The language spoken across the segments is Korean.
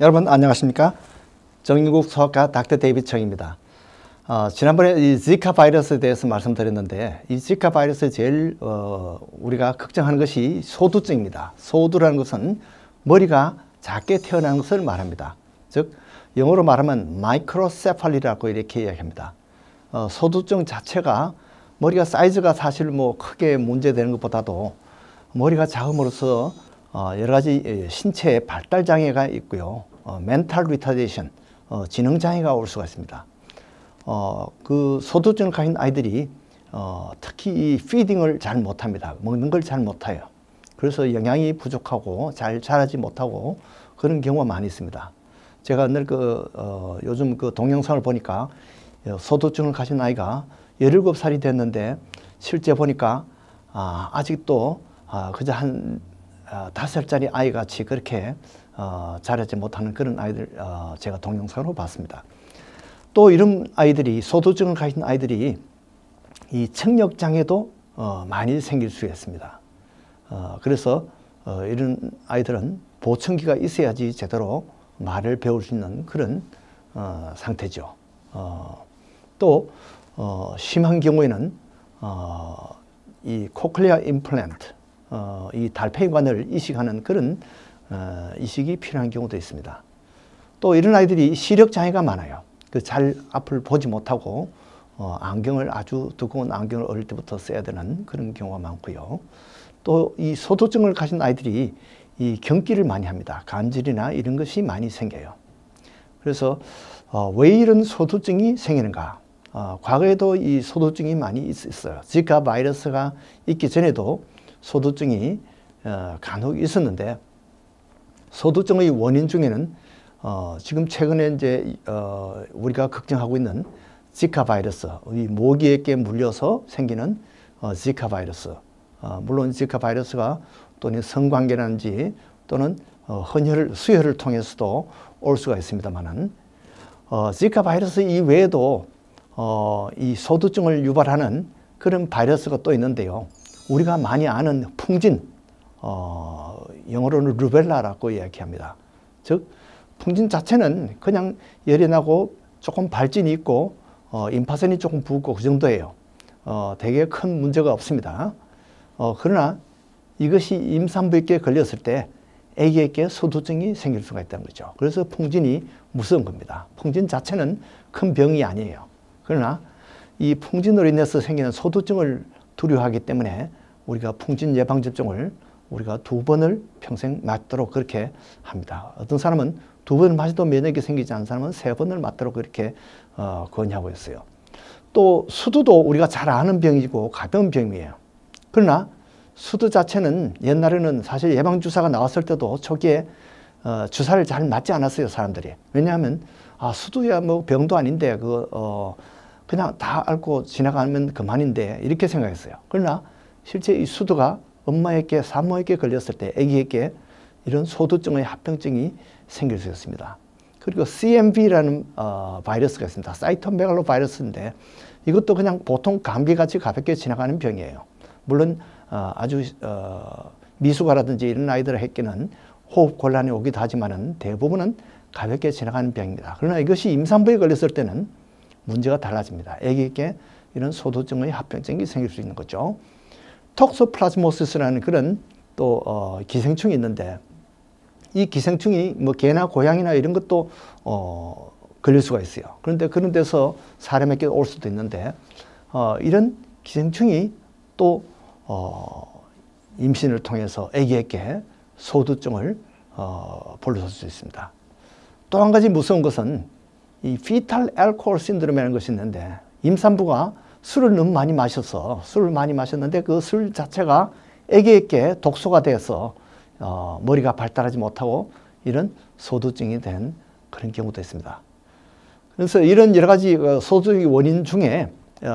여러분 안녕하십니까? 정인국 소아과 닥터 데이빗 청입니다. 어, 지난번에 이 지카 바이러스에 대해서 말씀드렸는데 이 지카 바이러스의 제일 어, 우리가 걱정하는 것이 소두증입니다. 소두라는 것은 머리가 작게 태어난 것을 말합니다. 즉 영어로 말하면 마이크로세팔리라고 이렇게 이야기합니다. 어, 소두증 자체가 머리가 사이즈가 사실 뭐 크게 문제되는 것보다도 머리가 작음으로써 어, 여러 가지 예, 신체의 발달 장애가 있고요. 어, 멘탈 리타데이션, 어, 지능 장애가 올 수가 있습니다. 그 소두증을 가진 아이들이 특히 이 피딩을 잘 못합니다. 먹는 걸 잘 못해요. 그래서 영양이 부족하고 잘 자라지 못하고 그런 경우가 많이 있습니다. 제가 늘 그, 어, 요즘 그 동영상을 보니까 소두증을 가진 아이가 열일 살이 됐는데 실제 보니까 아, 아직도 아, 그저 한 어, 다섯 살짜리 아이같이 그렇게 어, 잘하지 못하는 그런 아이들 어, 제가 동영상으로 봤습니다. 또 이런 아이들이 소도증을 가진 아이들이 이 청력 장애도 어, 많이 생길 수 있습니다. 어, 그래서 어, 이런 아이들은 보청기가 있어야지 제대로 말을 배울 수 있는 그런 어, 상태죠. 어, 또 어, 심한 경우에는 어, 이 코클리아 임플란트 어, 이 달팽이관을 이식하는 그런 어, 이식이 필요한 경우도 있습니다. 또 이런 아이들이 시력 장애가 많아요. 그 잘 앞을 보지 못하고 어, 안경을 아주 두꺼운 안경을 어릴 때부터 써야 되는 그런 경우가 많고요. 또 이 소도증을 가진 아이들이 이 경기를 많이 합니다. 간질이나 이런 것이 많이 생겨요. 그래서 어, 왜 이런 소도증이 생기는가? 어, 과거에도 이 소도증이 많이 있었어요. 지카 바이러스가 있기 전에도 소두증이 어, 간혹 있었는데 소두증의 원인 중에는 어, 지금 최근에 이제 어, 우리가 걱정하고 있는 지카 바이러스, 이 모기에게 물려서 생기는 어, 지카 바이러스. 어, 물론 지카 바이러스가 또는 성관계라든지 또는 어, 헌혈, 수혈을 통해서도 올 수가 있습니다만은 어, 지카 바이러스 이외에도 어, 이 소두증을 유발하는 그런 바이러스가 또 있는데요. 우리가 많이 아는 풍진, 어, 영어로는 루벨라라고 이야기합니다. 즉, 풍진 자체는 그냥 열이 나고 조금 발진이 있고 어, 인파선이 조금 붓고그 정도예요. 어, 되게 큰 문제가 없습니다. 어, 그러나 이것이 임산부에게 걸렸을 때 아기에게 소두증이 생길 수가 있다는 거죠. 그래서 풍진이 무서운 겁니다. 풍진 자체는 큰 병이 아니에요. 그러나 이 풍진으로 인해서 생기는 소두증을 두려워하기 때문에 우리가 풍진 예방 접종을 우리가 두 번을 평생 맞도록 그렇게 합니다. 어떤 사람은 두 번 맞아도 면역이 생기지 않은 사람은 세 번을 맞도록 그렇게 어, 권유하고 있어요. 또 수두도 우리가 잘 아는 병이고 가벼운 병이에요. 그러나 수두 자체는 옛날에는 사실 예방주사가 나왔을 때도 초기에 어, 주사를 잘 맞지 않았어요 사람들이 왜냐하면 아 수두야 뭐 병도 아닌데 그 어, 그냥 다 앓고 지나가면 그만인데 이렇게 생각했어요. 그러나 실제 이 수두가 엄마에게 산모에게 걸렸을 때 아기에게 이런 소두증의 합병증이 생길 수 있습니다. 그리고 CMV라는 어, 바이러스가 있습니다. 사이토메갈로 바이러스인데 이것도 그냥 보통 감기같이 가볍게 지나가는 병이에요. 물론 어, 아주 어, 미숙아라든지 이런 아이들을했기는 호흡 곤란이 오기도 하지만 은 대부분은 가볍게 지나가는 병입니다. 그러나 이것이 임산부에 걸렸을 때는 문제가 달라집니다. 아기에게 이런 소두증의 합병증이 생길 수 있는 거죠. 톡소플라즈모시스라는 그런 또 어, 기생충이 있는데 이 기생충이 뭐 개나 고양이나 이런 것도 어, 걸릴 수가 있어요. 그런데 그런 데서 사람에게 올 수도 있는데 어, 이런 기생충이 또 어, 임신을 통해서 아기에게 소두증을 어, 불러설 수 있습니다. 또 한 가지 무서운 것은 이 피탈 알코올 신드롬이라는 것이 있는데 임산부가 술을 너무 많이 마셔서 술을 많이 마셨는데 그 술 자체가 애기에게 독소가 되어서 어, 머리가 발달하지 못하고 이런 소두증이 된 그런 경우도 있습니다. 그래서 이런 여러 가지 어, 소두의 원인 중에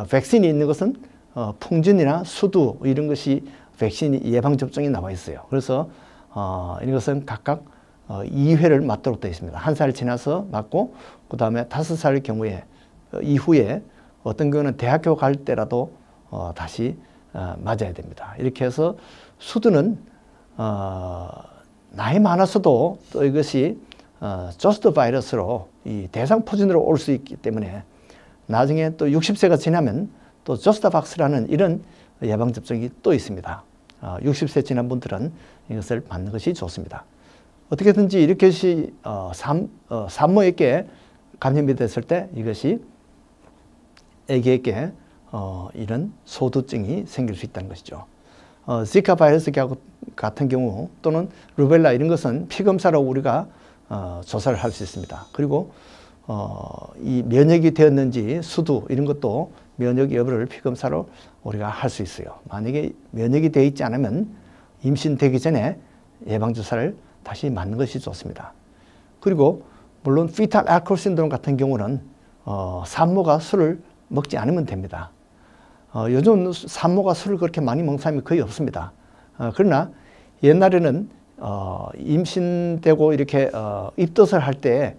백신이 어, 있는 것은 어, 풍진이나 수두 이런 것이 백신 예방접종이 나와 있어요. 그래서 어, 이것은 런 각각 어, 2회를 맞도록 되어 있습니다. 한 살 지나서 맞고 그 다음에 다섯 살 경우에 어, 이후에 어떤 경우는 대학교 갈 때라도 어, 다시 어, 맞아야 됩니다. 이렇게 해서 수두는 어, 나이 많아서도 또 이것이 어, 조스트 바이러스로 이 대상 포진으로 올 수 있기 때문에 나중에 또 60세가 지나면 또저스트 박스라는 이런 예방접종이 또 있습니다. 어, 60세 지난 분들은 이것을 맞는 것이 좋습니다. 어떻게든지 이렇게 어, 삼, 어, 산모에게 감염이 됐을 때 이것이 애기에게 어, 이런 소두증이 생길 수 있다는 것이죠. 어, 지카 바이러스 같은 경우 또는 루벨라 이런 것은 피검사로 우리가 어, 조사를 할 수 있습니다. 그리고 어, 이 면역이 되었는지 수두 이런 것도 면역 여부를 피검사로 우리가 할 수 있어요. 만약에 면역이 되어 있지 않으면 임신되기 전에 예방주사를 다시 맞는 것이 좋습니다. 그리고 물론 피탈 알코올 신드롬 같은 경우는 어, 산모가 술을 먹지 않으면 됩니다. 어, 요즘 산모가 술을 그렇게 많이 먹는 사람이 거의 없습니다. 어, 그러나 옛날에는 어, 임신되고 이렇게 어, 입덧을 할 때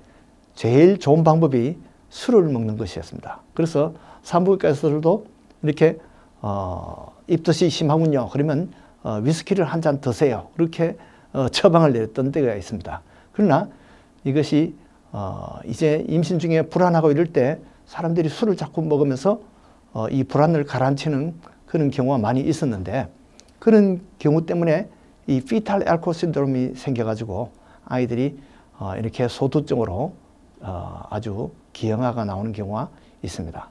제일 좋은 방법이 술을 먹는 것이었습니다. 그래서 산부인과에서도 이렇게 어, 입덧이 심하군요. 그러면 어, 위스키를 한 잔 드세요. 그렇게 어, 처방을 내렸던 때가 있습니다. 그러나 이것이 어, 이제 임신 중에 불안하고 이럴 때 사람들이 술을 자꾸 먹으면서 어, 이 불안을 가라앉히는 그런 경우가 많이 있었는데 그런 경우 때문에 이 피탈 알코올 신드롬이 생겨가지고 아이들이 어, 이렇게 소두증으로 어, 아주 기형아가 나오는 경우가 있습니다.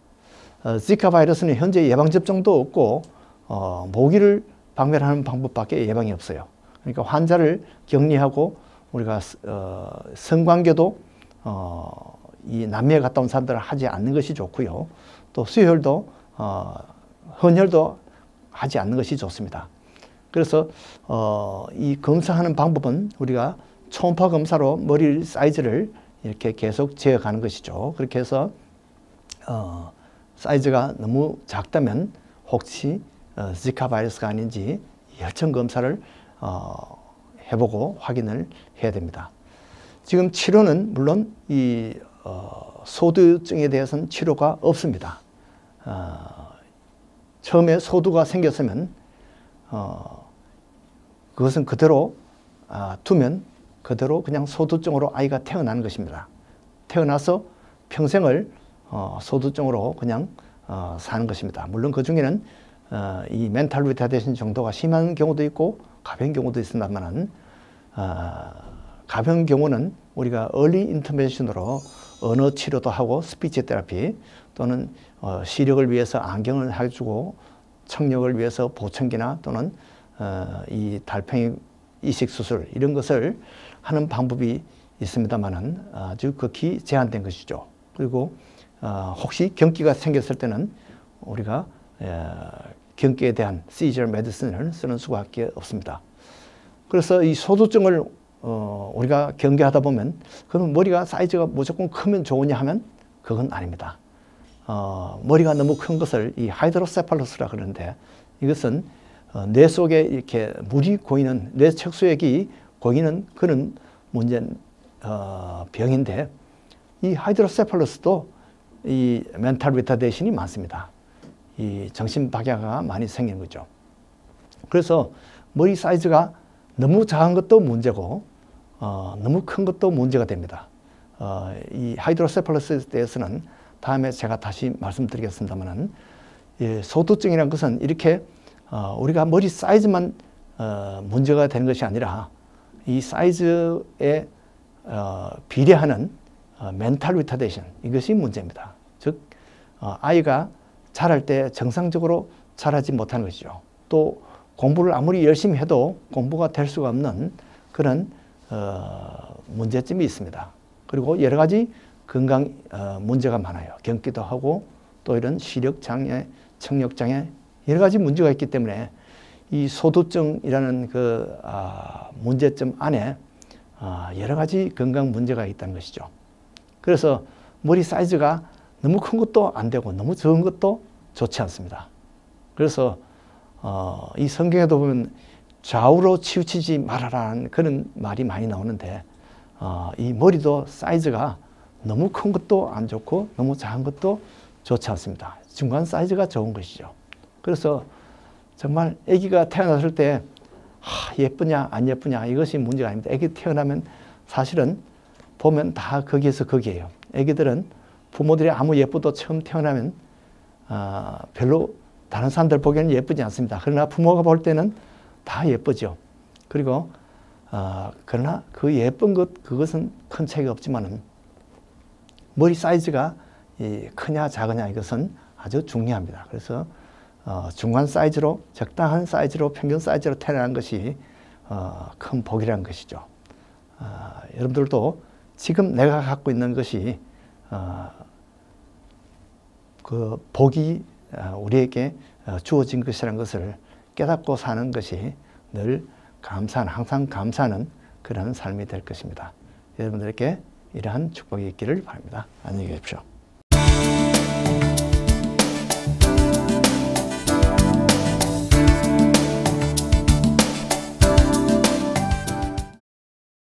어, 지카 바이러스는 현재 예방접종도 없고 어, 모기를 박멸하는 방법밖에 예방이 없어요. 그러니까 환자를 격리하고 우리가 어, 성관계도 어, 이 남미에 갔다 온 사람들은 하지 않는 것이 좋고요. 또 수혈도 어, 헌혈도 하지 않는 것이 좋습니다. 그래서 어, 이 검사하는 방법은 우리가 초음파 검사로 머리 사이즈를 이렇게 계속 재어가는 것이죠. 그렇게 해서 어, 사이즈가 너무 작다면 혹시 어, 지카 바이러스가 아닌지 혈청 검사를 어, 해보고 확인을 해야 됩니다. 지금 치료는 물론 이 어, 소두증에 대해서는 치료가 없습니다. 어, 처음에 소두가 생겼으면 어, 그것은 그대로 아, 두면 그대로 그냥 소두증으로 아이가 태어난 것입니다. 태어나서 평생을 어, 소두증으로 그냥 어, 사는 것입니다. 물론 그 중에는 어, 이 멘탈 리타데이션 정도가 심한 경우도 있고 가벼운 경우도 있습니다만은 아, 가벼운 경우는 우리가 얼리 인터벤션으로 언어 치료도 하고 스피치 테라피 또는 어, 시력을 위해서 안경을 해주고 청력을 위해서 보청기나 또는 어, 이 달팽이 이식 수술 이런 것을 하는 방법이 있습니다만은 아주 극히 제한된 것이죠. 그리고 어, 혹시 경기가 생겼을 때는 우리가 에, 경기에 대한 시절 메디슨을 쓰는 수밖에 없습니다. 그래서 이 소두증을 어, 우리가 경계하다 보면 그럼 머리가 사이즈가 무조건 크면 좋으냐 하면 그건 아닙니다. 어, 머리가 너무 큰 것을 이 하이드로세팔로스라 그러는데 이것은 어, 뇌 속에 이렇게 물이 고이는 뇌 척수액이 고이는 그런 문제 어, 병인데 이 하이드로세팔로스도 이 멘탈 리타데이이 많습니다. 이 정신 박야가 많이 생기는 거죠. 그래서 머리 사이즈가 너무 작은 것도 문제고 어, 너무 큰 것도 문제가 됩니다. 어, 이 하이드로세팔러스에 대해서는 다음에 제가 다시 말씀드리겠습니다만 예, 소두증이라는 것은 이렇게 어, 우리가 머리 사이즈만 어, 문제가 되는 것이 아니라 이 사이즈에 어, 비례하는 어, 멘탈 위타데이션 이것이 문제입니다. 즉 어, 아이가 자랄 때 정상적으로 자라지 못하는 것이죠. 또 공부를 아무리 열심히 해도 공부가 될 수가 없는 그런 어, 문제점이 있습니다. 그리고 여러 가지 건강 어, 문제가 많아요. 경기도 하고 또 이런 시력 장애, 청력 장애 여러 가지 문제가 있기 때문에 이 소두증이라는 그 아, 문제점 안에 아, 여러 가지 건강 문제가 있다는 것이죠. 그래서 머리 사이즈가 너무 큰 것도 안 되고 너무 적은 것도 좋지 않습니다. 그래서 어, 이 성경에도 보면 좌우로 치우치지 말아라는 그런 말이 많이 나오는데 어, 이 머리도 사이즈가 너무 큰 것도 안 좋고 너무 작은 것도 좋지 않습니다. 중간 사이즈가 좋은 것이죠. 그래서 정말 아기가 태어났을 때 아, 예쁘냐 안 예쁘냐 이것이 문제가 아닙니다. 아기 태어나면 사실은 보면 다 거기에서 거기에요. 아기들은 부모들이 아무 예쁘도 처음 태어나면 어, 별로 다른 사람들 보기에는 예쁘지 않습니다. 그러나 부모가 볼 때는 다 예쁘죠. 그리고 어, 그러나 그 예쁜 것 그것은 큰 차이가 없지만은 머리 사이즈가 크냐 작으냐 이것은 아주 중요합니다. 그래서 어, 중간 사이즈로 적당한 사이즈로 평균 사이즈로 태어난 것이 어, 큰 복이라는 것이죠. 아, 여러분들도 지금 내가 갖고 있는 것이 아, 그 복이 아, 우리에게 아, 주어진 것이라는 것을 깨닫고 사는 것이 늘 감사는 항상 감사는 하 그런 삶이 될 것입니다. 여러분들께 이러한 축복이 있기를 바랍니다. 안녕히 계십시오.